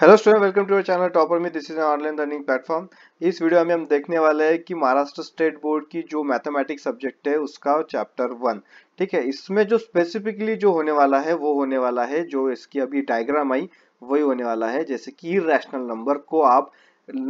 hello student welcome to channel topper में this is online learning platform इस video में हम देखने वाले हैं कि महाराष्ट्र स्टेट बोर्ड की जो मैथमेटिक्स सब्जेक्ट है उसका चैप्टर वन ठीक है इसमें जो स्पेसिफिकली जो होने वाला है वो होने वाला है जो इसकी अभी डायग्राम आई वही होने वाला है जैसे कि रैशनल नंबर को आप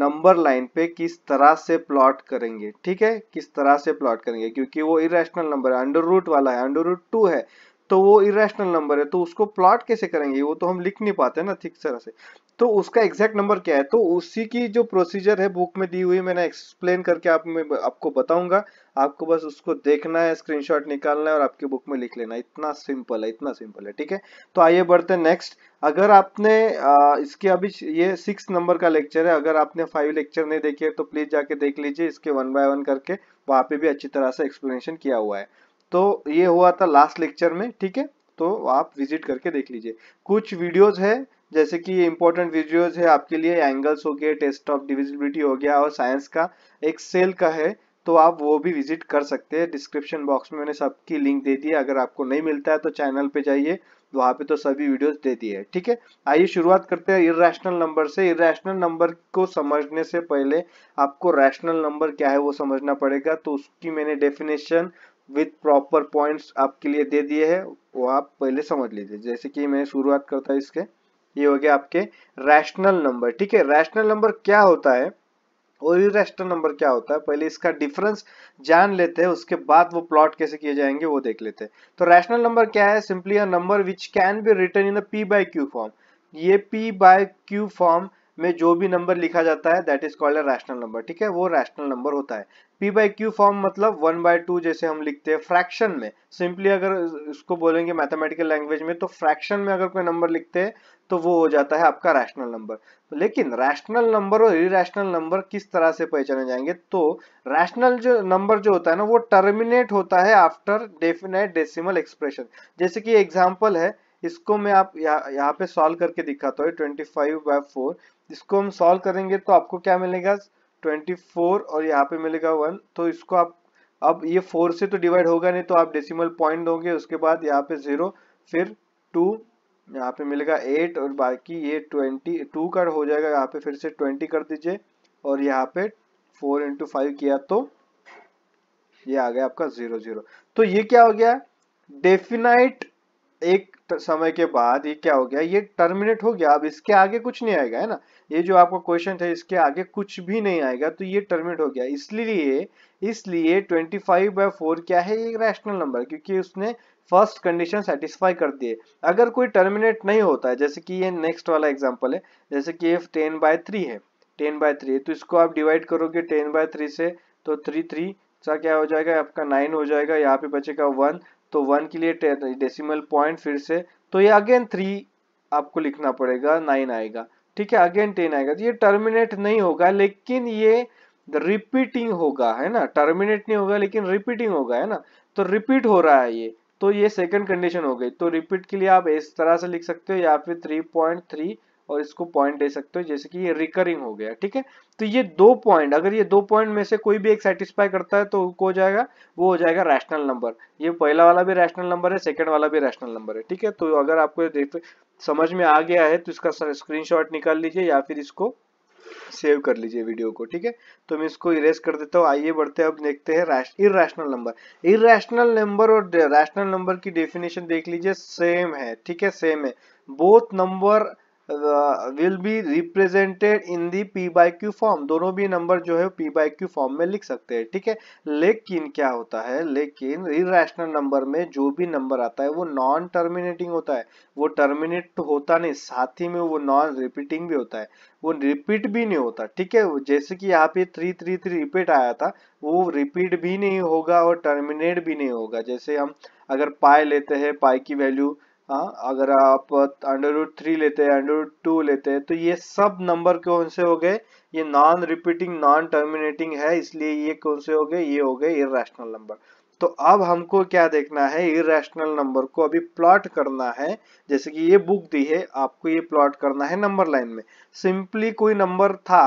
नंबर लाइन पे किस तरह से प्लॉट करेंगे ठीक है किस तरह से प्लॉट करेंगे क्योंकि वो इरेशनल नंबर है अंडर रूट वाला है अंडर रूट टू है तो वो इरेशनल नंबर है तो उसको प्लॉट कैसे करेंगे वो तो हम लिख नहीं पाते ना ठीक तरह से तो उसका एग्जैक्ट नंबर क्या है तो उसी की जो प्रोसीजर है बुक में दी हुई मैंने एक्सप्लेन करके आप में आपको बताऊंगा आपको बस उसको देखना है स्क्रीनशॉट निकालना है और आपकी बुक में लिख लेना इतना सिंपल है इतना सिंपल है ठीक है तो आइए बढ़ते हैं नेक्स्ट अगर आपने आ, इसके अभी ये सिक्स नंबर का लेक्चर है अगर आपने फाइव लेक्चर नहीं देखे तो प्लीज जाके देख लीजिए इसके वन बाय वन करके वहां पे भी अच्छी तरह से एक्सप्लेनेशन किया हुआ है तो ये हुआ था लास्ट लेक्चर में ठीक है तो आप विजिट करके देख लीजिए कुछ वीडियोस है जैसे कि इंपॉर्टेंट वीडियोज है आपके लिए एंगल्स हो गए टेस्ट ऑफ डिविजिबिलिटी हो गया और साइंस का एक सेल का है तो आप वो भी विजिट कर सकते हैं डिस्क्रिप्शन बॉक्स में मैंने सबकी लिंक दे दी है अगर आपको नहीं मिलता है तो चैनल पे जाइए वहां पे तो सभी वीडियोस दे दिए है ठीक है आइए शुरुआत करते हैं इरेशनल नंबर से इरेशनल नंबर को समझने से पहले आपको रैशनल नंबर क्या है वो समझना पड़ेगा तो उसकी मैंने डेफिनेशन विथ प्रॉपर पॉइंट आपके लिए दे दिए है वो आप पहले समझ लीजिए जैसे कि मैं शुरुआत करता हूँ इसके ये हो गया आपके रैशनल नंबर ठीक है रैशनल नंबर क्या होता है और रैशनल नंबर क्या होता है पहले इसका डिफरेंस जान लेते हैं उसके बाद वो प्लॉट कैसे किए जाएंगे वो देख लेते हैं तो रैशनल नंबर क्या है simply a number which can be written in p by q form ये पी बाय क्यू फॉर्म में जो भी नंबर लिखा जाता है that is called a rational number ठीक है वो रैशनल नंबर होता है पी बाई क्यू फॉर्म मतलब वन बाय टू जैसे हम लिखते हैं फ्रैक्शन में सिंपली अगर इसको बोलेंगे मैथमेटिकल लैंग्वेज में तो फ्रैक्शन में अगर कोई नंबर लिखते हैं तो वो हो जाता है आपका रैशनल नंबर तो लेकिन रैशनल नंबर और इरेशनल नंबर किस तरह से पहचाने जाएंगे तो रैशनल जो नंबर जो होता है ना वो टर्मिनेट होता है आफ्टर डेफिनेट डेसिमल एक्सप्रेशन जैसे कि एग्जाम्पल है इसको मैं आप यहाँ यहाँ पे सॉल्व करके दिखाता हूँ ट्वेंटी फाइव बाय फोर इसको हम सॉल्व करेंगे तो आपको क्या मिलेगा ट्वेंटी फोर और यहाँ पे मिलेगा वन तो इसको आप अब ये फोर से तो डिवाइड होगा नहीं तो आप डेसिमल पॉइंट दोगे उसके बाद यहाँ पे जीरो फिर टू यहाँ पे मिलेगा एट और बाकी ये ट्वेंटी टू का हो जाएगा यहाँ पे फिर से ट्वेंटी कर दीजिए और यहाँ पे फोर इंटू फाइव किया तो ये आ गया आपका जीरो जीरो तो ये क्या हो गया डेफिनाइट एक समय के बाद ये क्या हो गया ये टर्मिनेट हो गया अब इसके आगे कुछ नहीं आएगा है ना ये जो आपका क्वेश्चन है इसके आगे कुछ भी नहीं आएगा तो ये टर्मिनेट हो गया इसलिए इसलिए 25 फाइव बाय फोर क्या है ये रैशनल नंबर क्योंकि उसने फर्स्ट कंडीशन सेटिस्फाई कर दिए अगर कोई टर्मिनेट नहीं होता है जैसे कि ये नेक्स्ट वाला एग्जाम्पल है जैसे कि एफ टेन बाय थ्री है टेन बाय थ्री तो इसको आप डिवाइड करोगे टेन बाय थ्री से तो थ्री थ्री सा क्या हो जाएगा आपका नाइन हो जाएगा यहाँ पे बचेगा वन तो वन के लिए डेसिमल पॉइंट फिर से तो ये अगेन थ्री आपको लिखना पड़ेगा नाइन आएगा ठीक है अगेन टेन आएगा तो ये टर्मिनेट नहीं होगा लेकिन ये रिपीटिंग होगा है ना टर्मिनेट नहीं होगा लेकिन रिपीटिंग होगा है ना तो रिपीट हो रहा है ये तो ये सेकंड कंडीशन हो गई तो रिपीट के लिए आप इस तरह से लिख सकते हो या फिर थ्री पॉइंट थ्री और इसको पॉइंट दे सकते हो जैसे कि ये रिकरिंग हो गया ठीक है तो ये दो पॉइंट अगर ये दो पॉइंट में से कोई भी एक सेटिस्फाई करता है तो हो जाएगा वो हो जाएगा रैशनल नंबर ये पहला वाला भी रैशनल नंबर है सेकंड वाला भी रैशनल नंबर है ठीक है तो अगर आपको समझ में आ गया है तो इसका स्क्रीन निकाल लीजिए या फिर इसको सेव कर लीजिए वीडियो को ठीक है तो मैं इसको इरेज कर देता हूँ आइए बढ़ते हैं अब देखते हैं इरेशनल नंबर इरेशनल नंबर और रैशनल नंबर की डेफिनेशन देख लीजिए सेम है ठीक है सेम है both number will be represented in the p by q form दोनों भी नंबर जो है पी बाई क्यू फॉर्म में लिख सकते हैं ठीक है लेकिन क्या होता है लेकिन इेशनल नंबर में जो भी नंबर आता है वो नॉन टर्मिनेटिंग होता है वो टर्मिनेट तो होता नहीं साथ ही में वो नॉन रिपीटिंग भी होता है वो रिपीट भी नहीं होता ठीक है जैसे कि यहाँ पे थ्री थ्री थ्री रिपीट आया था वो रिपीट भी नहीं होगा और टर्मिनेट भी नहीं होगा जैसे हम अगर पाई लेते हैं पाई की वैल्यू हाँ अगर आप अंडर रूट थ्री लेते हैं अंडर रूट टू लेते हैं तो ये सब नंबर कौन से हो गए ये नॉन रिपीटिंग नॉन टर्मिनेटिंग है इसलिए ये कौन से हो गए ये हो गए इेशनल नंबर तो अब हमको क्या देखना है इेशनल नंबर को अभी प्लॉट करना है जैसे कि ये बुक दी है आपको ये प्लॉट करना है नंबर लाइन में सिंपली कोई नंबर था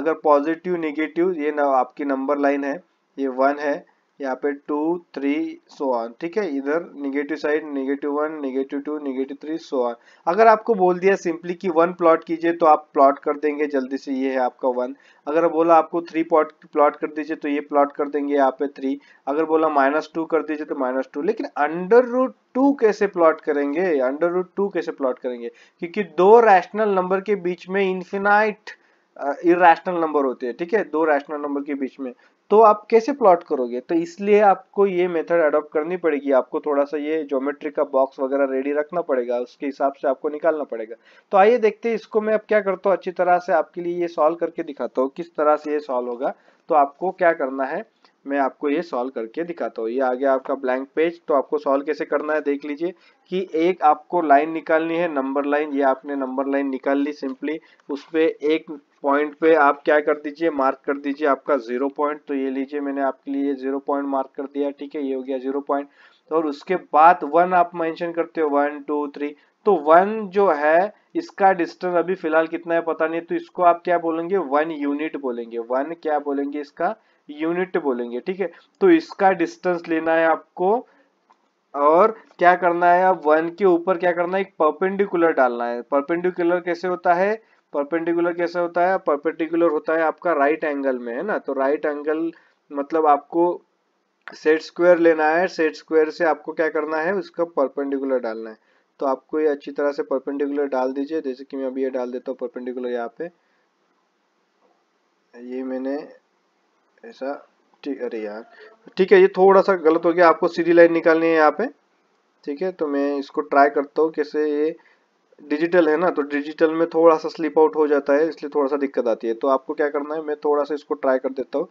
अगर पॉजिटिव निगेटिव ये आपकी नंबर लाइन है ये वन है यहाँ पे टू थ्री सो ऑन ठीक है इधर negative side negative one negative two negative three so on अगर आपको बोल दिया सिंपली कि वन प्लॉट कीजिए तो आप प्लॉट कर देंगे जल्दी से ये है आपका वन अगर बोला आपको थ्री प्लॉट प्लॉट कर दीजिए तो ये प्लॉट कर देंगे यहाँ पे थ्री अगर बोला माइनस टू कर दीजिए तो माइनस टू लेकिन अंडर रूट टू कैसे प्लॉट करेंगे अंडर रूट टू कैसे प्लॉट करेंगे क्योंकि दो रैशनल नंबर के बीच में इन्फिनाइट इेशनल नंबर होते हैं ठीक है दो रैशनल नंबर के बीच में तो आप कैसे प्लॉट करोगे तो इसलिए आपको ये मेथड अडॉप्ट करनी पड़ेगी आपको थोड़ा सा ये ज्योमेट्री का बॉक्स वगैरह रेडी रखना पड़ेगा उसके हिसाब से आपको निकालना पड़ेगा तो आइए देखते हैं इसको मैं अब क्या करता हूँ अच्छी तरह से आपके लिए ये सॉल्व करके दिखाता हूँ किस तरह से ये सॉल्व होगा तो आपको क्या करना है मैं आपको ये सॉल्व करके दिखाता हूँ ये आ गया आपका ब्लैंक पेज तो आपको सॉल्व कैसे करना है देख लीजिए कि एक आपको लाइन निकालनी है नंबर लाइन ये आपने नंबर लाइन निकाल ली सिंपली उस पर एक पॉइंट पे आप क्या कर दीजिए मार्क कर दीजिए आपका जीरो पॉइंट तो ये लीजिए मैंने आपके लिए जीरो पॉइंट मार्क कर दिया ठीक है ये हो गया जीरो पॉइंट और उसके बाद वन आप मेंशन करते हो वन टू थ्री तो वन जो है इसका डिस्टेंस अभी फिलहाल कितना है पता नहीं तो इसको आप क्या बोलेंगे वन यूनिट बोलेंगे वन क्या बोलेंगे इसका यूनिट बोलेंगे ठीक है तो इसका डिस्टेंस लेना है आपको और क्या करना है आप वन के ऊपर क्या करना है एक परपेंडिकुलर डालना है परपेंडिकुलर कैसे होता है परपेंडिकुलर कैसे होता है परपेंडिकुलर होता है आपका राइट एंगल में है ना तो राइट एंगल मतलब आपको सेट स्क्वायर लेना है सेट स्क्वायर से आपको क्या करना है उसका परपेंडिकुलर डालना है तो आपको ये अच्छी तरह से परपेंडिकुलर डाल दीजिए जैसे कि मैं अभी ये डाल देता हूँ परपेंडिकुलर यहाँ पे ये मैंने ऐसा ठीक अरे यार ठीक है ये थोड़ा सा गलत हो गया आपको सीधी लाइन निकालनी है यहाँ पे ठीक है तो मैं इसको ट्राई करता हूँ कैसे ये डिजिटल है ना तो डिजिटल में थोड़ा सा स्लिप आउट हो जाता है इसलिए थोड़ा सा दिक्कत आती है तो आपको क्या करना है मैं थोड़ा सा इसको ट्राई कर देता हूँ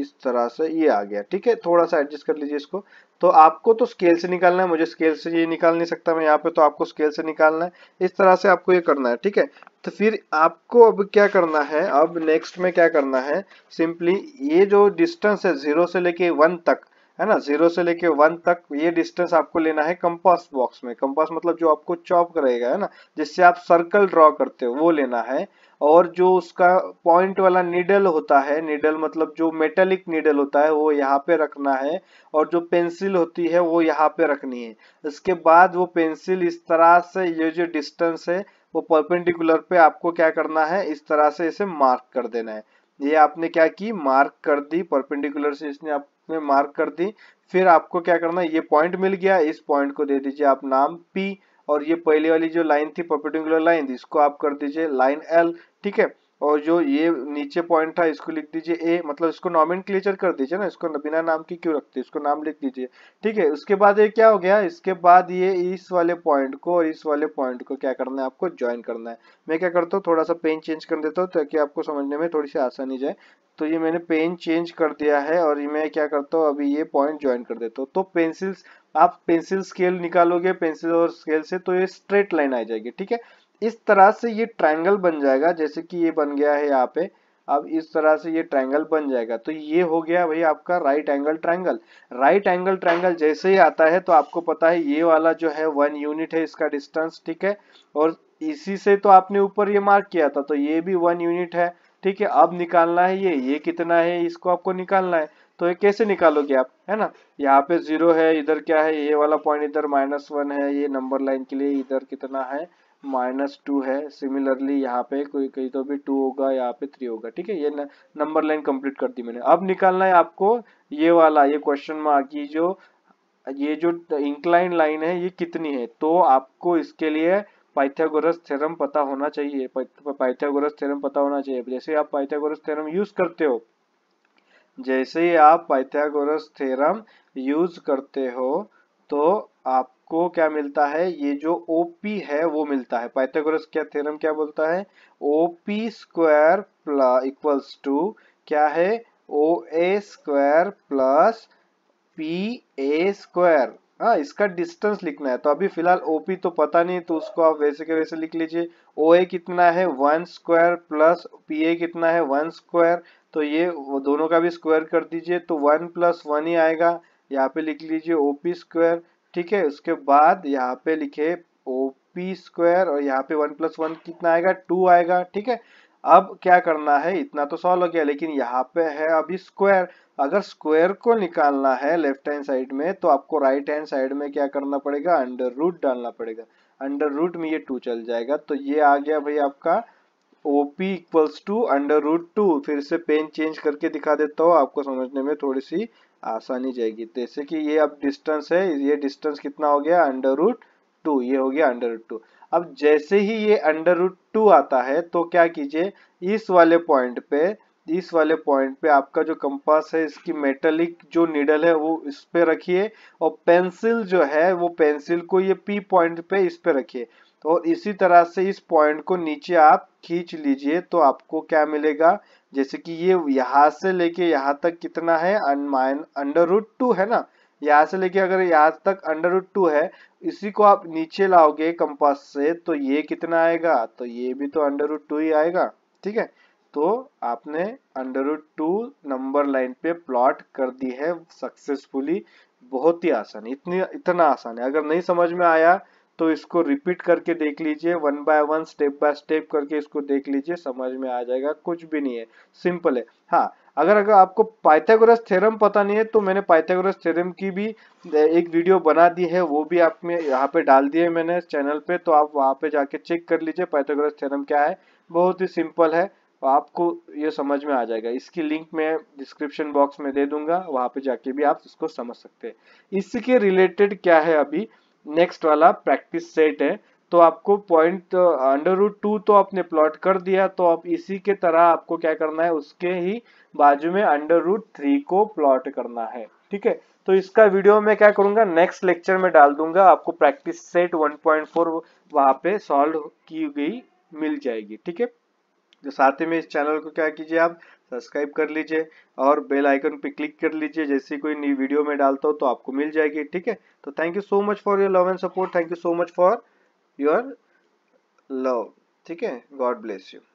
इस तरह से ये आ गया ठीक है थोड़ा सा एडजस्ट कर लीजिए इसको तो आपको तो स्केल से निकालना है मुझे स्केल से ये निकाल नहीं सकता मैं यहाँ पे तो आपको स्केल से निकालना है इस तरह से आपको ये करना है ठीक है तो फिर आपको अब क्या करना है अब नेक्स्ट में क्या करना है सिंपली ये जो डिस्टेंस है जीरो से लेके वन तक है ना जीरो से लेके वन तक ये डिस्टेंस आपको लेना है कंपास बॉक्स में कंपास मतलब जो आपको चॉप करेगा है ना जिससे आप सर्कल ड्रॉ करते हो वो लेना है और जो उसका पॉइंट वाला नीडल होता है नीडल मतलब जो मेटेलिक नीडल होता है वो यहाँ पे रखना है और जो पेंसिल होती है वो यहाँ पे रखनी है इसके बाद वो पेंसिल इस तरह से ये जो डिस्टेंस है वो परपेंडिकुलर पे आपको क्या करना है इस तरह से इसे मार्क कर देना है ये आपने क्या की मार्क कर दी परपेंडिकुलर से इसने आप में मार्क कर दी फिर आपको क्या करना है ये पॉइंट मिल गया इस पॉइंट को दे दीजिए आप नाम पी और ये पहले वाली जो लाइन थी पर्पिटिकुलर लाइन इसको आप कर दीजिए लाइन एल ठीक है और जो ये नीचे पॉइंट था इसको लिख दीजिए ए मतलब इसको नॉमिन कर दीजिए ना इसको बिना नाम के क्यों रखते इसको नाम लिख दीजिए ठीक है उसके बाद ये क्या हो गया इसके बाद ये इस वाले पॉइंट को और इस वाले पॉइंट को क्या करना है आपको ज्वाइन करना है मैं क्या करता हूँ थोड़ा सा पेन चेंज कर देता हूँ ताकि आपको समझने में थोड़ी सी आसानी जाए तो ये मैंने पेन चेंज कर दिया है और मैं क्या करता हूँ अभी ये पॉइंट ज्वाइन कर देता हूँ तो पेंसिल्स आप पेंसिल स्केल निकालोगे पेंसिल और स्केल से तो ये स्ट्रेट लाइन आ जाएगी ठीक है इस तरह से ये ट्रायंगल बन जाएगा जैसे कि ये बन गया है यहाँ पे अब इस तरह से ये ट्रायंगल बन जाएगा तो ये हो गया भाई आपका right angle triangle right angle triangle जैसे ही आता है तो आपको पता है ये वाला जो है वन यूनिट है इसका डिस्टेंस ठीक है और इसी से तो आपने ऊपर ये मार्क किया था तो ये भी वन यूनिट है ठीक है अब निकालना है ये ये कितना है इसको आपको निकालना है तो ये कैसे निकालोगे आप है ना यहाँ पे जीरो है इधर क्या है ये वाला पॉइंट इधर माइनस वन है ये नंबर लाइन के लिए इधर कितना है माइनस टू है सिमिलरली यहाँ पे कोई कहीं तो भी टू होगा यहाँ पे थ्री होगा ठीक है ये नंबर लाइन कंप्लीट कर दी मैंने अब निकालना है आपको ये वाला ये क्वेश्चन मार्क ये जो ये जो इंक्लाइन लाइन है ये कितनी है तो आपको इसके लिए पाइथागोरस थ्योरम पता होना चाहिए पाइथागोरस थ्योरम पता होना चाहिए जैसे आप पाइथागोरस थ्योरम यूज करते हो जैसे ही आप पाइथागोरस थ्योरम यूज करते हो तो आप को क्या मिलता है ये जो OP है वो मिलता है पाइथागोरस क्या थ्योरम क्या बोलता है OP square plus equals to क्या है O A square plus P A square हाँ इसका डिस्टेंस लिखना है तो अभी फिलहाल ओपी तो पता नहीं तो उसको आप वैसे के वैसे लिख लीजिए ओ ए कितना है one square plus P A कितना है वन स्क्वायर तो ये दोनों का भी स्क्वायर कर दीजिए तो वन प्लस वन ही आएगा यहाँ पे लिख लीजिए ओपी स्क्वायर ठीक है उसके बाद यहाँ पे लिखे ओपी स्क्वायर और यहाँ पे वन प्लस वन कितना आएगा टू आएगा ठीक है अब क्या करना है इतना तो सॉल्व हो गया लेकिन यहाँ पे है अभी स्क्वायर अगर स्क्वायर को निकालना है लेफ्ट हैंड साइड में तो आपको राइट हैंड साइड में क्या करना पड़ेगा अंडर रूट डालना पड़ेगा अंडर रूट में ये टू चल जाएगा तो ये आ गया भाई आपका OP equals to under root two फिर से पेन चेंज करके दिखा देता हूँ आपको समझने में थोड़ी सी आसानी जाएगी तो जैसे कि ये अब डिस्टेंस है ये डिस्टेंस कितना हो गया अंडर रूट टू ये हो गया अंडर रूट टू अब जैसे ही ये अंडर रूट टू आता है तो क्या कीजिए इस वाले पॉइंट पे इस वाले पॉइंट पे आपका जो कंपास है इसकी मेटलिक जो निडल है वो इस पे रखिए और पेंसिल जो है वो पेंसिल को ये पी पॉइंट पे इस पे रखिए और इसी तरह से इस पॉइंट को नीचे आप खींच लीजिए तो आपको क्या मिलेगा जैसे कि ये यहाँ से लेके यहाँ तक कितना है अंडर रूट टू है ना यहाँ से लेके अगर यहाँ तक अंडर रूट टू है इसी को आप नीचे लाओगे कंपास से तो ये कितना आएगा तो ये भी तो अंडर रूट टू ही आएगा ठीक है तो आपने under root two number line पे प्लॉट कर दी है सक्सेसफुली बहुत ही आसान इतनी इतना आसान है अगर नहीं समझ में आया तो इसको रिपीट करके देख लीजिए one by one step by step करके इसको देख लीजिए समझ में आ जाएगा कुछ भी नहीं है सिंपल है हाँ अगर अगर आपको पाइथागोरस थ्योरम पता नहीं है तो मैंने पाइथागोरस थ्योरम की भी एक वीडियो बना दी है वो भी आप में यहाँ पे डाल दिए मैंने चैनल पे तो आप वहाँ पे जाके चेक कर लीजिए पाइथागोरस थ्योरम क्या है बहुत ही सिंपल है आपको ये समझ में आ जाएगा इसकी लिंक मैं डिस्क्रिप्शन बॉक्स में दे दूंगा वहाँ पे जाके भी आप इसको समझ सकते हैं इसके रिलेटेड क्या है अभी नेक्स्ट वाला प्रैक्टिस सेट है तो आपको पॉइंट अंडर रूट टू तो आपने प्लॉट कर दिया तो आप इसी के तरह आपको क्या करना है उसके ही बाजू में अंडर रूट थ्री को प्लॉट करना है ठीक है तो इसका वीडियो मैं क्या करूंगा नेक्स्ट लेक्चर में डाल दूंगा आपको प्रैक्टिस सेट 1.4 वहां पे सॉल्व की गई मिल जाएगी ठीक है तो साथ ही में इस चैनल को क्या कीजिए आप सब्सक्राइब कर लीजिए और बेल आइकन पे क्लिक कर लीजिए जैसे कोई नई वीडियो में डालता हो तो आपको मिल जाएगी ठीक है तो thank you so much for your love and support thank you so much for your love ठीक है गॉड ब्लेस यू